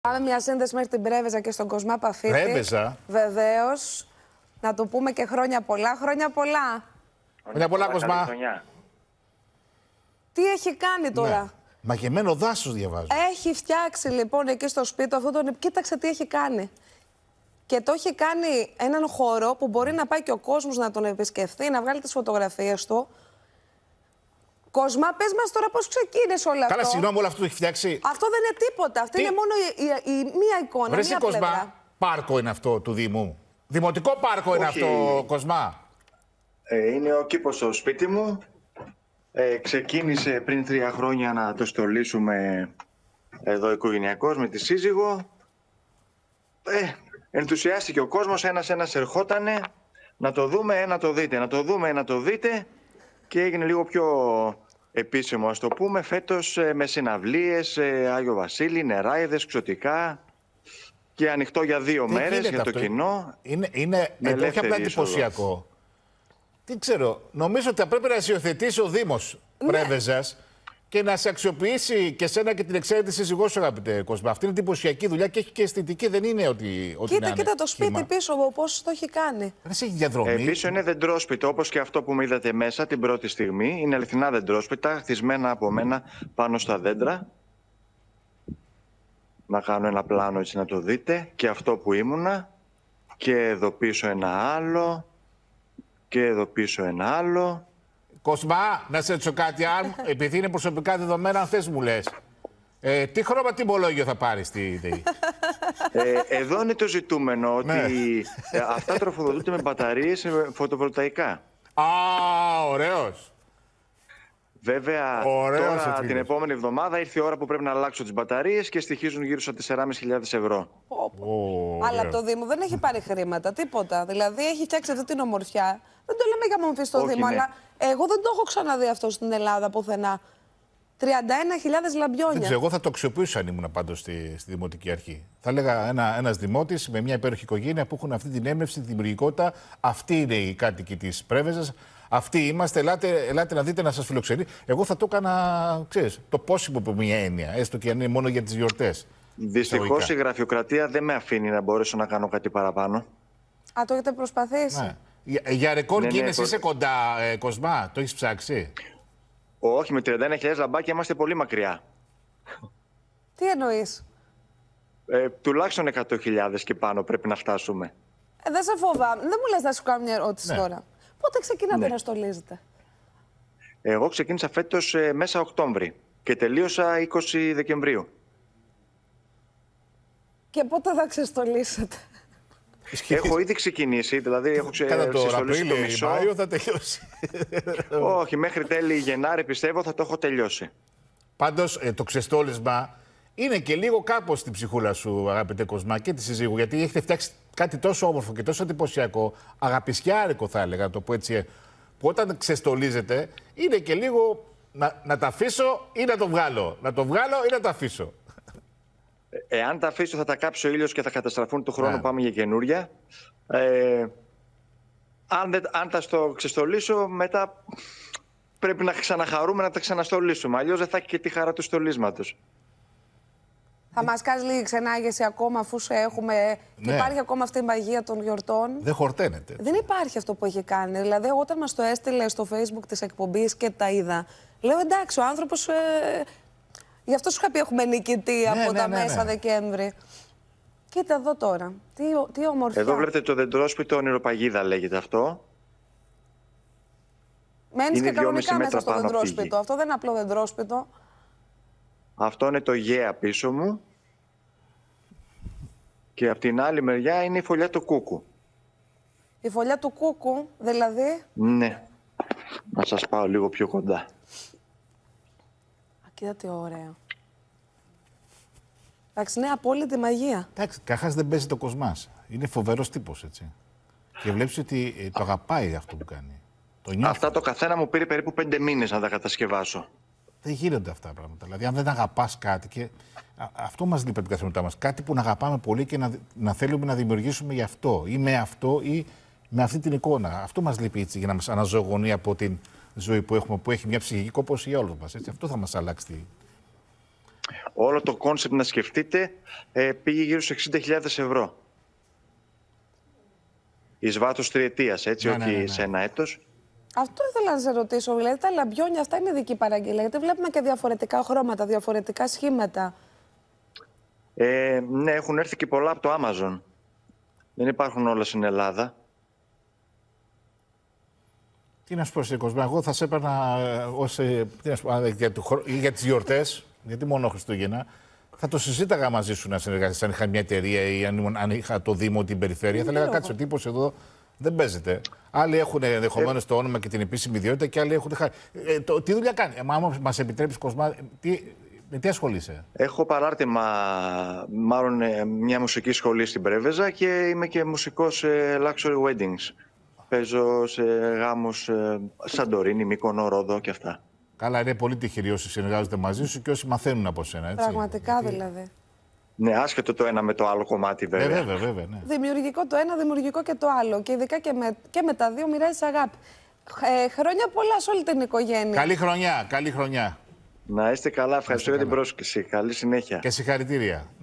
Πάμε μια σύνδεση μέχρι την Πρέβεζα και στον Κοσμά Παφίτη. Πρέβεζα. Βεβαίως. Να του πούμε και χρόνια πολλά. Χρόνια πολλά. Χρόνια πολλά, Κοσμά. Τι έχει κάνει ναι. τώρα. Μαγεμένο δάσος διαβάζω. Έχει φτιάξει λοιπόν εκεί στο σπίτι αυτό τον. Κοίταξε τι έχει κάνει. Και το έχει κάνει έναν χώρο που μπορεί να πάει και ο κόσμος να τον επισκεφθεί, να βγάλει τις φωτογραφίες του. Κοσμά, πες μας τώρα πώς ξεκίνησε όλα αυτά. Καλά, συγγνώμη, όλο αυτό το έχει φτιάξει. Αυτό δεν είναι τίποτα. Αυτή είναι μόνο η, η, η, μία εικόνα. Βρε, Κοσμά, πάρκο είναι αυτό του Δήμου. Δημοτικό πάρκο είναι αυτό, Κοσμά. Ε, είναι ο κήπος στο σπίτι μου. Ε, ξεκίνησε πριν τρία χρόνια να το στολίσουμε εδώ οικογένειακό με τη σύζυγο. Ε, ενθουσιάστηκε ο κοσμο ενας ένας-ένας ερχότανε να το δούμε, ένα ε, το δείτε, να το δούμε, ένα ε, να το δείτε και έγινε λίγο πιο επίσημο, ας το πούμε, φέτος ε, με συναυλίες, ε, Άγιο Βασίλη, νεράιδες, ξωτικά και ανοιχτό για δύο μέρε για το κοινό. Είναι, είναι όχι απλά εντυπωσιακό. Τι ξέρω, νομίζω ότι θα πρέπει να ασιοθετήσει ο Δήμος ναι. Πρέβεζας και να σε αξιοποιήσει και σένα και την εξαίρετη σύζυγό σου, αγαπητέ Κοσμά. Αυτή είναι εντυπωσιακή δουλειά και έχει και αισθητική, δεν είναι ότι. ότι κοίτα, κοίτα το σπίτι πίσω από πώ το έχει κάνει. Δεν έχει διαδρομή. Ε, πίσω είναι δεντρόσπιτο, όπως και αυτό που με είδατε μέσα την πρώτη στιγμή. Είναι αληθινά δεντρόσπιτα, χτισμένα από μένα πάνω στα δέντρα. Να κάνω ένα πλάνο έτσι να το δείτε. Και αυτό που ήμουνα. Και εδώ πίσω ένα άλλο. Και εδώ πίσω ένα άλλο. Κοσμά, να σε ρωτήσω κάτι. Αν επειδή είναι προσωπικά δεδομένα, αν θες, μου λες. Ε, τι χρώμα τιμολόγιο θα πάρεις στη ΔΕΗ. Ε, εδώ είναι το ζητούμενο ναι. ότι ε, αυτά τροφοδοτούνται με μπαταρίες ε, φωτοβολταϊκά. Α, ωραίος. Βέβαια, Ωραία, τώρα, την επόμενη εβδομάδα ήρθε η ώρα που πρέπει να αλλάξω τις μπαταρίες και στοιχίζουν γύρω στα 4.500 ευρώ. Oh, Αλλά το Δήμο δεν έχει πάρει χρήματα, τίποτα. Δηλαδή έχει φτιάξει αυτή την ομορφιά. Δεν το λέμε για μορφή στο Δήμο, ναι. αλλά εγώ δεν το έχω ξαναδεί αυτό στην Ελλάδα πουθενά. 31.000 λαμπιόνια. εγώ θα το αξιοποιούσα αν ήμουν πάντως στη, Δημοτική Αρχή. Θα έλεγα ένα ένας δημότης με μια υπέροχη οικογένεια που έχουν αυτή την έμπνευση, τη δημιουργικότητα. Αυτή είναι η κάτοικη της Πρέβεζας. Αυτοί είμαστε, ελάτε, ελάτε να δείτε να σας φιλοξενεί. Εγώ θα το έκανα, ξέρεις, το πόσιμο από μια έννοια, έστω και αν είναι μόνο για τις γιορτές. Δυστυχώς η γραφειοκρατία δεν με αφήνει να μπορέσω να κάνω κάτι παραπάνω. Α, το έχετε προσπαθήσει. Ναι. Για, για ρεκόρ ναι, ναι, είσαι κοντά, ε, Κοσμά, το έχεις ψάξει. Όχι, με 31.000 λαμπάκια είμαστε πολύ μακριά. Τι εννοείς. Ε, τουλάχιστον 100.000 και πάνω πρέπει να φτάσουμε. Ε, δεν σε φοβάμαι. Δεν μου λες να σου κάνω μια ερώτηση ναι. τώρα. Πότε ξεκινάτε ναι. να στολίζετε. Εγώ ξεκίνησα φέτος ε, μέσα Οκτώβρη και τελείωσα 20 Δεκεμβρίου. Και πότε θα ξεστολίσετε. Έχω ήδη ξεκινήσει, δηλαδή έχω ξε... Κατά το Μισό. ή το θα τελειώσει. Όχι, μέχρι τέλη Γενάρη πιστεύω θα το έχω τελειώσει. Πάντως ε, το ξεστόλισμα είναι και λίγο κάπως στην ψυχούλα σου αγαπητέ Κοσμά και τη συζύγου γιατί έχετε φτιάξει κάτι τόσο όμορφο και τόσο εντυπωσιακό, αγαπησιάρικο θα έλεγα το πω έτσι, ε, που όταν ξεστολίζεται είναι και λίγο να, να τα αφήσω ή να το βγάλω. Να το βγάλω ή να τα αφήσω. Ε, εάν τα αφήσω θα τα κάψω ο ήλιος και θα καταστραφούν το χρόνο, yeah. Ναι. πάμε για καινούρια. Ε, αν, αν τα στο ξεστολίσω, μετά πρέπει να ξαναχαρούμε να τα ξαναστολίσουμε. αλλιώς δεν θα έχει και τη χαρά του στολίσματος. Θα μας κάνεις λίγη ξενάγεση ακόμα, αφού σε έχουμε. Ναι. Υπάρχει ακόμα αυτή η μαγεία των γιορτών. Δεν χορταίνεται. Δεν υπάρχει αυτό που έχει κάνει. Δηλαδή, όταν μας το έστειλε στο Facebook της εκπομπής και τα είδα, λέω εντάξει, ο άνθρωπος. Ε, γι' αυτό σου είχα πει έχουμε νικητή ναι, από ναι, τα ναι, μέσα Δεκέμβρη. Κοίτα εδώ τώρα. Τι, τι ομορφιά. Εδώ βλέπετε το δεντρόσπιτο ονειροπαγίδα λέγεται αυτό. Μένεις και κανονικά μέσα στο δεντρόσπιτο. Αυτό δεν είναι απλό δεντρόσπιτο. Αυτό είναι το γέα πίσω μου. Και από την άλλη μεριά είναι η φωλιά του κούκου. Η φωλιά του κούκου, δηλαδή. Ναι. Να σας πάω λίγο πιο κοντά. Α, κοίτα τι ωραία. Εντάξει, ναι, απόλυτη μαγεία. Εντάξει, καχάς δεν παίζει το κοσμάς. Είναι φοβερός τύπος, έτσι. Και βλέπεις ότι ε, το αγαπάει αυτό που κάνει. Το Αυτά το καθένα μου πήρε περίπου πέντε μήνες να τα κατασκευάσω. Δεν γίνονται αυτά τα πράγματα. Δηλαδή, αν δεν αγαπάς κάτι. Και αυτό μας λείπει από την καθημερινότητά μας. Κάτι που να αγαπάμε πολύ και να, να θέλουμε να δημιουργήσουμε γι' αυτό ή με αυτό ή με αυτή την εικόνα. Αυτό μας λείπει έτσι, για να μας αναζωογονεί από την ζωή που έχουμε, που έχει μια ψυχική κόπωση για όλους μας. Αυτό θα μας αλλάξει. Όλο το κόνσεπτ να σκεφτείτε ε, πήγε γύρω στους 60.000 ευρώ. Εις βάθος τριετίας, έτσι, ναι, όχι ναι, ναι, σε ένα έτος. Αυτό ήθελα να σε ρωτήσω. Δηλαδή, τα λαμπιόνια αυτά είναι δική παραγγελία. Γιατί βλέπουμε και διαφορετικά χρώματα, διαφορετικά σχήματα. Ε, ναι, έχουν έρθει και πολλά από το Amazon. Δεν υπάρχουν όλα στην Ελλάδα. Τι να σου πω, Σίκοσμα, εγώ θα σε έπαιρνα ε, ως, ε, τι να ε, για, το, για τις γιορτές, γιατί μόνο Χριστούγεννα, θα το συζήταγα μαζί σου να συνεργαστείς αν είχα μια εταιρεία ή αν, αν είχα το Δήμο, την περιφέρεια. θα λέγα, κάτσε, ο τύπος εδώ δεν παίζεται. Άλλοι έχουν ενδεχομένως το όνομα και την επίσημη ιδιότητα και άλλοι έχουν χάρη. Ε, τι δουλειά κάνει. Ε, άμα μας επιτρέπει, Κοσμά, τι, με τι ασχολείσαι. Έχω παράρτημα, μάλλον ε, μια μουσική σχολή στην Πρέβεζα και είμαι και μουσικός σε luxury weddings. Παίζω σε γάμους ε, Σαντορίνη, Μύκονο, Ρόδο και αυτά. Καλά, είναι πολύ τυχεροί όσοι συνεργάζονται μαζί σου και όσοι μαθαίνουν από σένα. Έτσι. Πραγματικά δηλαδή. Ναι, άσχετο το ένα με το άλλο κομμάτι, ναι, βέβαια. βέβαια, βέβαια ναι. Δημιουργικό το ένα, δημιουργικό και το άλλο. Και ειδικά και με, και τα δύο μοιράζει αγάπη. Ε, χρόνια πολλά σε όλη την οικογένεια. Καλή χρονιά, καλή χρονιά. Να είστε καλά. Ευχαριστώ για την πρόσκληση. Καλή συνέχεια. Και συγχαρητήρια.